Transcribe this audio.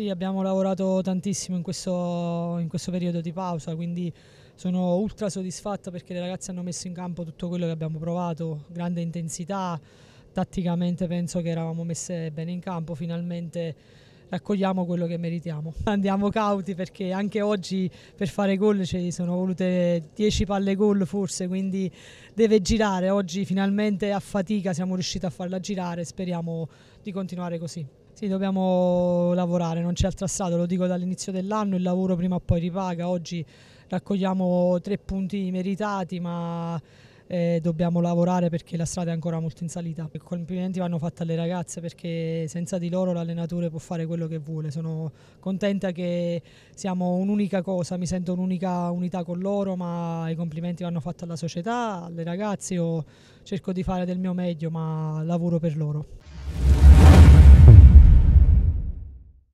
Sì, abbiamo lavorato tantissimo in questo, in questo periodo di pausa, quindi sono ultra soddisfatta perché le ragazze hanno messo in campo tutto quello che abbiamo provato, grande intensità, tatticamente penso che eravamo messe bene in campo, finalmente raccogliamo quello che meritiamo. Andiamo cauti perché anche oggi per fare gol ci sono volute 10 palle gol forse, quindi deve girare. Oggi finalmente a fatica siamo riusciti a farla girare, speriamo di continuare così. Sì, dobbiamo lavorare, non c'è altra strada, lo dico dall'inizio dell'anno, il lavoro prima o poi ripaga, oggi raccogliamo tre punti meritati ma eh, dobbiamo lavorare perché la strada è ancora molto in salita. I complimenti vanno fatti alle ragazze perché senza di loro l'allenatore può fare quello che vuole, sono contenta che siamo un'unica cosa, mi sento un'unica unità con loro ma i complimenti vanno fatti alla società, alle ragazze, io cerco di fare del mio meglio ma lavoro per loro.